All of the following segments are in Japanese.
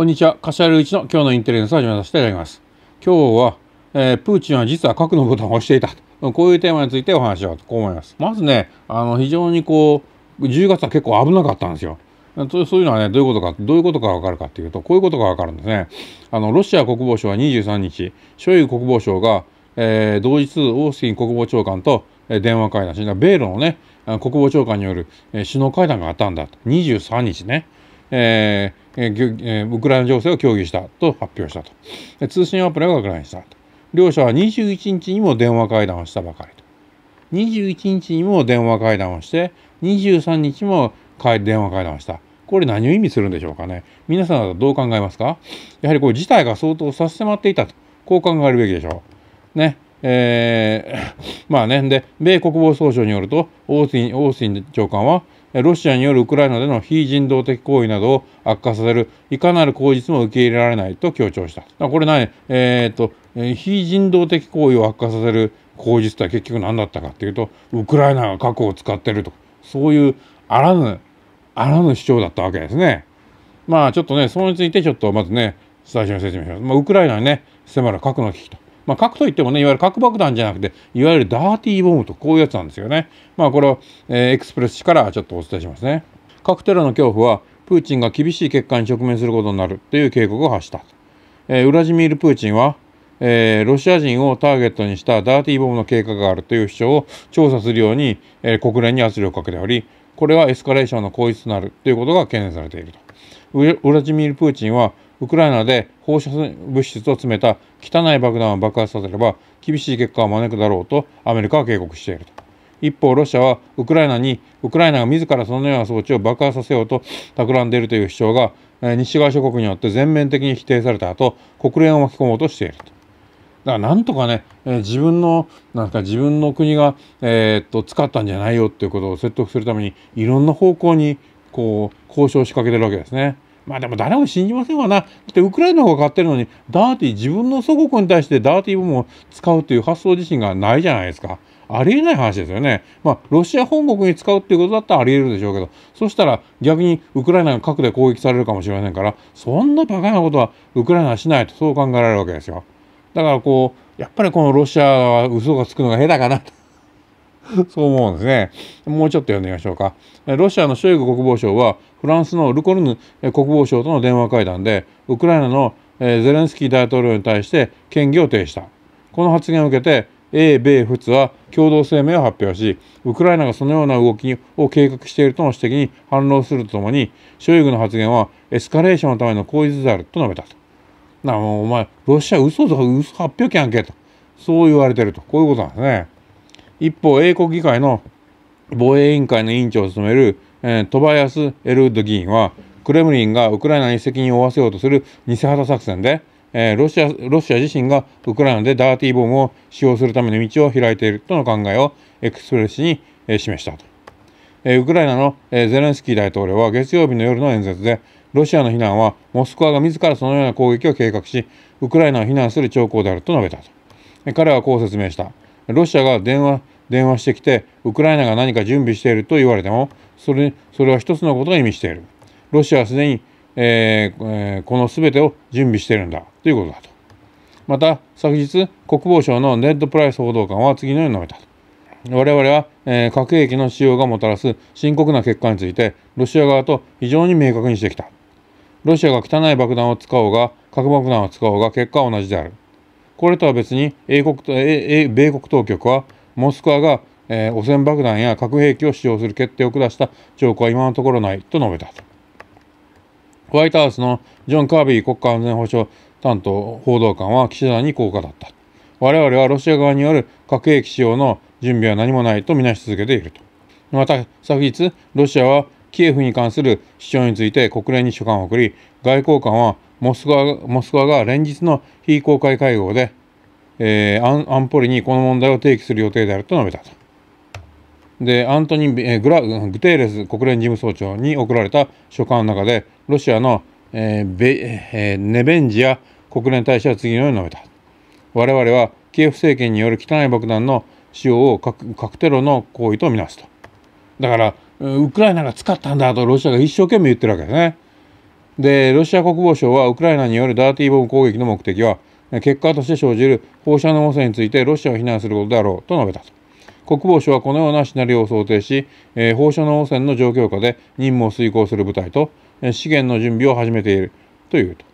こんにちは。カシャ柏隆一の今日のインテリジンスを始めさせていただきます。今日は、えー、プーチンは実は核のボタンを押していたこういうテーマについてお話しようと思います。まずね、あの非常にこう、10月は結構危なかったんですよ。そういうのはね、どういうことか、どういうことかわかるかっていうと、こういうことがわかるんですね。あの、ロシア国防省は23日、ショイグ国防省が、えー、同日、オースティン国防長官と電話会談し、米ロのね、国防長官による首脳会談があったんだと。23日ね。えーえー、ウクライナ情勢を協議したと発表したと通信アプリが拡大したと両者は21日にも電話会談をしたばかりと21日にも電話会談をして23日も電話会談をしたこれ何を意味するんでしょうかね皆さんはどう考えますかやはりこれ事態が相当差し迫っていたとこう考えるべきでしょう。ねえー、まあねで米国防総省によるとオースティン長官はロシアによるウクライナでの非人道的行為などを悪化させるいかなる口実も受け入れられないと強調した。これ何、えーと、と非人道的行為を悪化させる口実とは結局何だったかっていうとウクライナが核を使ってるとそういうあらぬあらぬ主張だったわけですね。まあちょっとねそれについてちょっとまずね最初に説明します。まあ、ウクライナにね迫る核の危機と。まあ、核といってもねいわゆる核爆弾じゃなくていわゆるダーティーボムとこういうやつなんですよね。まあ、これを、えー、エクスプレス紙からちょっとお伝えしますね。核テロの恐怖はプーチンが厳しい結果に直面することになるという警告を発した。えー、ウラジミール・プーチンはえー、ロシア人をターゲットにしたダーティーボムの計画があるという主張を調査するように、えー、国連に圧力をかけておりこれはエスカレーションの効率となるということが懸念されているとウラジミール・プーチンはウクライナで放射物質を詰めた汚い爆弾を爆発させれば厳しい結果を招くだろうとアメリカは警告していると。一方、ロシアはウクライナに、ウクライナが自らそのような装置を爆破させようと企んでいるという主張が、え西側諸国によって全面的に否定された後、国連を巻き込もうとしていると。だからなんとかね、え自分の、なんか自分の国が、えー、っと、使ったんじゃないよっていうことを説得するために、いろんな方向に、こう、交渉を仕掛けてるわけですね。まあでも誰も信じませんわな。だってウクライナが勝ってるのに、ダーティー、自分の祖国に対してダーティー部門を使うという発想自身がないじゃないですか。ありえない話ですよね。まあ、ロシア本国に使うっていうことだったらありえるでしょうけど、そしたら逆にウクライナが核で攻撃されるかもしれませんから、そんな馬鹿なことはウクライナはしないと、そう考えられるわけですよ。だからこう、やっぱりこのロシアは嘘がつくのが下手かなと。そう思うんですね。もうちょっと読んでみましょうか。ロシアのショイグ国防相は、フランスのルコルヌ国防相との電話会談で、ウクライナのゼレンスキー大統領に対して権疑を呈した。この発言を受けて、英米仏は共同声明を発表し、ウクライナがそのような動きを計画しているとの指摘に反論するとともに、ショイグの発言はエスカレーションのための口実であると述べたと。なあ、もうお前、ロシア嘘とか嘘発表権やんけと。そう言われてると。こういうことなんですね。一方英国議会の防衛委員会の委員長を務める、えー、トバヤス・エルウッド議員はクレムリンがウクライナに責任を負わせようとする偽旗作戦で、えー、ロシアロシア自身がウクライナでダーティーボムを使用するための道を開いているとの考えをエクスプレスに、えー、示したと、えー、ウクライナの、えー、ゼレンスキー大統領は月曜日の夜の演説でロシアの非難はモスクワが自らそのような攻撃を計画しウクライナを非難する兆候であると述べたと、えー、彼はこう説明したロシアが電話電話してきてウクライナが何か準備していると言われてもそれそれは一つのことが意味しているロシアはすでに、えーえー、この全てを準備しているんだということだとまた昨日国防省のネッド・プライス報道官は次のように述べた我々は、えー、核兵器の使用がもたらす深刻な結果についてロシア側と非常に明確にしてきたロシアが汚い爆弾を使おうが核爆弾を使おうが結果は同じであるこれとは別に英国と米国当局はモスクワが、えー、汚染爆弾や核兵器を使用する決定を下した兆候は今のところないと述べたホワイトハウスのジョン・カービー国家安全保障担当報道官は記者団にこう語った我々はロシア側による核兵器使用の準備は何もないとみなし続けているとまた昨日ロシアはキエフに関する主張について国連に書簡を送り外交官はモスクワモスクワが連日の非公開会合で、えー、安保理にこの問題を提起する予定であると述べたと。でアントニー・グラグテーレス国連事務総長に送られた書簡の中でロシアの、えーベえー、ネベンジア国連大使は次のように述べた我々はキエフ政権による汚い爆弾の使用を核テロの行為とみなすとだからウクライナが使ったんだとロシアが一生懸命言ってるわけですね。でロシア国防省はウクライナによるダーティーボム攻撃の目的は結果として生じる放射能汚染についてロシアを非難することだろうと述べたと。国防省はこのようなシナリオを想定し、えー、放射能汚染の状況下で任務を遂行する部隊と、え資源の準備を始めているというと。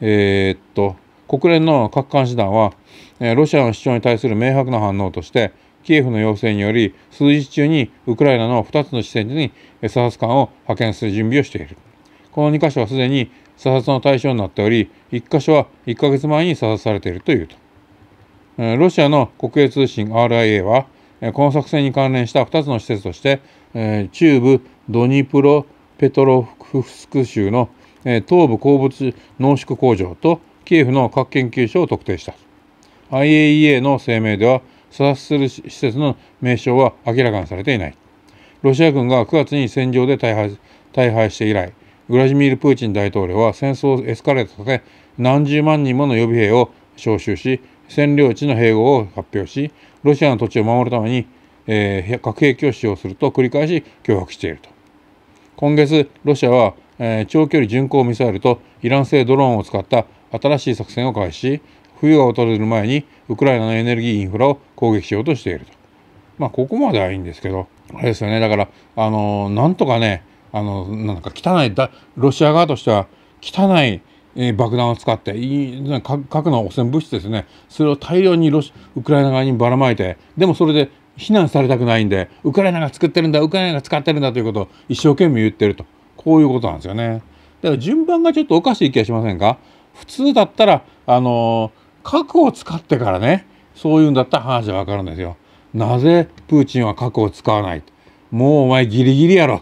えー、っと国連の各監視団は、えロシアの主張に対する明白な反応としてキエフの要請により数日中にウクライナの2つの地点に査察官を派遣する準備をしているこの2箇所はすでに査察の対象になっており1箇所は1ヶ月前に査察されているというとロシアの国営通信 RIA はこの作戦に関連した2つの施設として中部ドニプロペトロフスク州の東部鉱物濃縮工場とキエフの核研究所を特定した IAEA の声明では査する施設の名称は明らかにされていないロシア軍が9月に戦場で大敗大敗して以来ウラジミール・プーチン大統領は戦争をエスカレートさせ何十万人もの予備兵を招集し占領地の併合を発表しロシアの土地を守るために、えー、核兵器を使用すると繰り返し脅迫していると今月ロシアは、えー、長距離巡航ミサイルとイラン製ドローンを使った新しい作戦を開始し冬が訪れる前にウクライナのエネルギーインフラを攻撃しようとしていると。まあ、ここまではいいんですけど、あれですよね、だから、あの、なんとかね、あの、なんか汚いだ、ロシア側としては汚い、えー、爆弾を使っていい核の汚染物質ですねそれを大量にロシウクライナ側にばらまいてでもそれで非難されたくないんでウクライナが作ってるんだウクライナが使ってるんだということを一生懸命言ってるとこういうことなんですよねだから順番がちょっとおかしい気がしませんか普通だったらあの核を使ってからねそういうんだったら話は分かるんですよ。なぜプーチンは核を使わないもうお前ギリギリやろ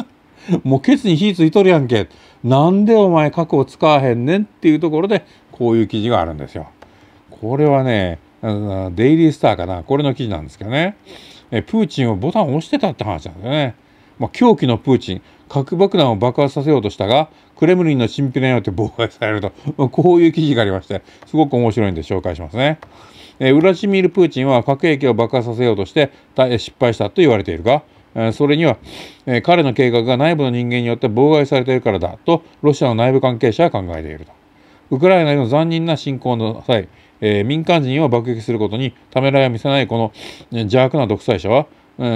もうケツに火ついとるやんけなんでお前核を使わへんねんっていうところでこういう記事があるんですよ。これはねデイリースターかなこれの記事なんですけどねプーチンをボタンを押してたって話なんですよね。まあ、狂気のプーチン核爆弾を爆発させようとしたがクレムリンの神秘によって妨害されると、まこういう記事がありましてすごく面白いんで紹介しますね。えウラジミール・プーチンは核兵器を爆発させようとして失敗したと言われているがそれには彼の計画が内部の人間によって妨害されているからだとロシアの内部関係者は考えているとウクライナへの残忍な侵攻の際、え民間人を爆撃することにためらいを見せないこの邪悪な独裁者は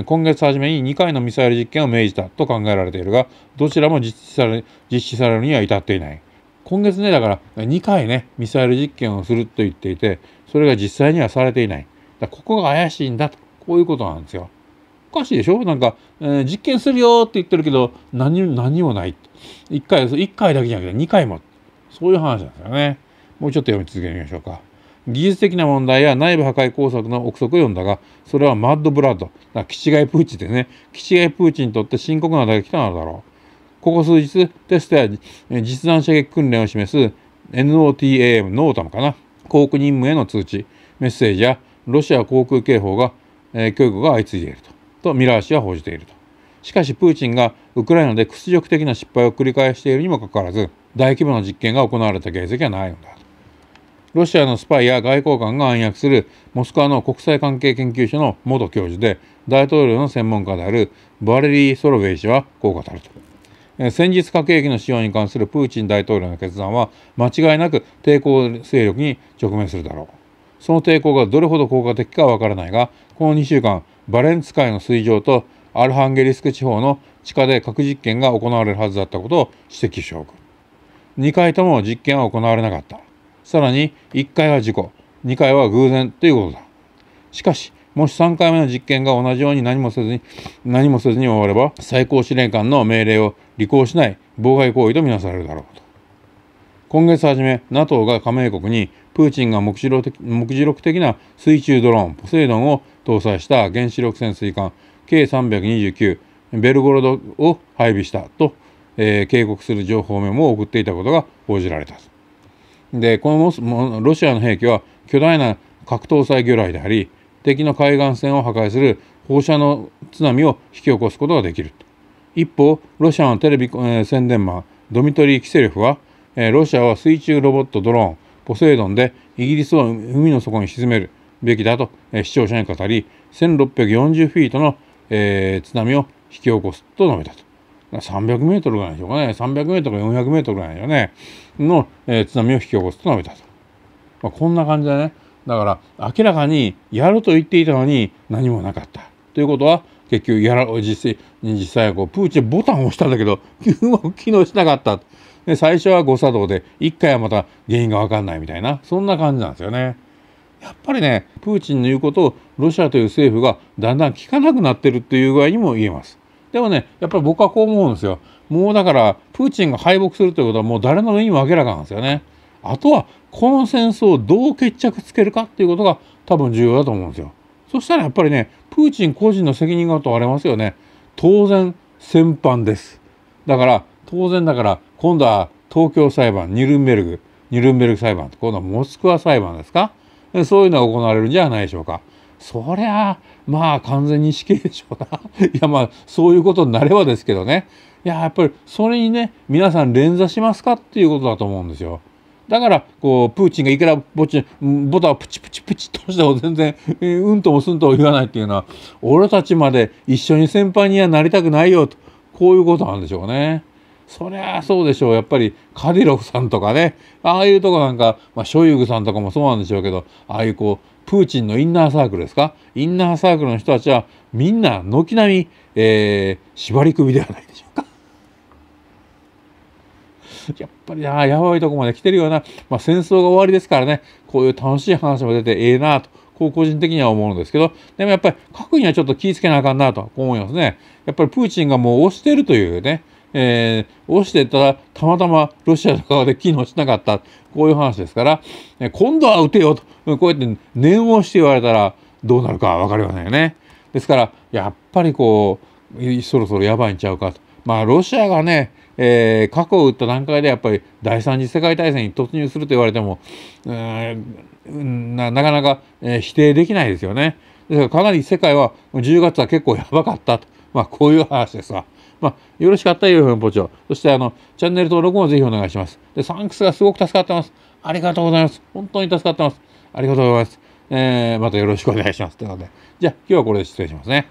今月初めに2回のミサイル実験を命じたと考えられているが、どちらも実施され実施されるには至っていない。今月ね、だから2回ね、ミサイル実験をすると言っていて、それが実際にはされていない。だここが怪しいんだと、こういうことなんですよ。おかしいでしょなんか、えー、実験するよって言ってるけど、何何もない。1回、1回だけじゃなくて2回も。そういう話なんですよね。もうちょっと読み続けてみましょうか。技術的な問題や内部破壊工作の憶測を読んだがそれはマッドブラッドだキチガイプーチンでねキチガイプーチンにとって深刻な打撃となるだろうここ数日テストや実弾射撃訓練を示す NOTAM ノータムかな航空任務への通知メッセージやロシア航空警報が、え教育が相次いでいるととミラー氏は報じているとしかしプーチンがウクライナで屈辱的な失敗を繰り返しているにもかかわらず大規模な実験が行われた形跡はないのだとロシアのスパイや外交官が暗躍するモスクワの国際関係研究所の元教授で大統領の専門家であるバレリー・ソロベイ氏はこう語ると先日核兵器の使用に関するプーチン大統領の決断は間違いなく抵抗勢力に直面するだろうその抵抗がどれほど効果的かわからないがこの2週間バレンツ海の水上とアルハンゲリスク地方の地下で核実験が行われるはずだったことを指摘しておく2回とも実験は行われなかったさらに1回は事故2回は偶然ということだしかしもし3回目の実験が同じように何もせずに何もせずに終われば最高司令官の命令を履行しない妨害行為とみなされるだろうと今月初め NATO が加盟国にプーチンが目次録的な水中ドローンポセイドンを搭載した原子力潜水艦 K329 ベルゴロドを配備したと、えー、警告する情報メモを送っていたことが報じられた。でこのロシアの兵器は巨大な核搭載魚雷であり敵の海岸線を破壊する放射の津波を引き起こすことができる一方ロシアのテレビ、えー、宣伝マンドミトリー・キセリフは、えー、ロシアは水中ロボットドローンポセイドンでイギリスを海の底に沈めるべきだと、えー、視聴者に語り1640フィートの、えー、津波を引き起こすと述べたと300メートルぐらいでしょうかね、300メートルか400メートルぐらいでしょうね、の、えー、津波を引き起こす述べたと。まあ、こんな感じだね。だから、明らかにやると言っていたのに何もなかった。ということは、結局やら実際実際こうプーチンボタンを押したんだけどうまく機能しなかったで最初は誤作動で一回はまた原因が分かんないみたいなそんな感じなんですよね。やっぱりねプーチンの言うことをロシアという政府がだんだん聞かなくなってるっていう具合にも言えます。でもねやっぱり僕はこう思うんですよもうだからプーチンが敗北するということはもう誰の目にも明らかなんですよねあとはこの戦争をどう決着つけるかっていうことが多分重要だと思うんですよそしたらやっぱりねプーチン個人の責任が問われますよね当然戦犯ですだから当然だから今度は東京裁判ニルンベルグニルンベルグ裁判今度はモスクワ裁判ですかそういうのが行われるんじゃないでしょうか。そりゃまあ完全に死刑でしょうな いやまあそういうことになればですけどねいややっぱりそれにね皆さん連座しますかっていうことだと思うんですよ。だからこうプーチンがいくらぼチボタンをプチプチプチとしても全然、えー、うんともすんとも言わないっていうのは俺たちまで一緒に先輩にはなりたくないよとこういうことなんでしょうね。そりゃそうでしょうやっぱりカディロフさんとかねああいうとこなんか、まあ、ショイグさんとかもそうなんでしょうけどああいうこうプーチンのインナーサークルですかインナーサークルの人たちはみんな軒並み、えー、縛り首ではないでしょうか。やっぱりあやばいとこまで来てるような、まあ、戦争が終わりですからねこういう楽しい話も出てええなとこう個人的には思うんですけどでもやっぱり核にはちょっと気をつけなあかんなと思いますね。やっぱりプーチンがもう押してるというねえー、落ちてたらたまたまロシアの側で機能しなかったこういう話ですから、え今度は撃てよとこうやって念を押して言われたらどうなるか分かりませんよね。ですからやっぱりこうそろそろやばいんちゃうかと。まあロシアがねえー、過去を打った段階でやっぱり第三次世界大戦に突入すると言われてもなかなか、えー、否定できないですよね。ですからかなり世界は10月は結構やばかったと、まあ、こういう話ですわ。まあ、よろしかったらよい本部長。そして、あの、チャンネル登録もぜひお願いします。で、サンクスがすごく助かってます。ありがとうございます。本当に助かってます。ありがとうございます。えー、またよろしくお願いします。ということで、じゃあ、今日はこれで失礼しますね。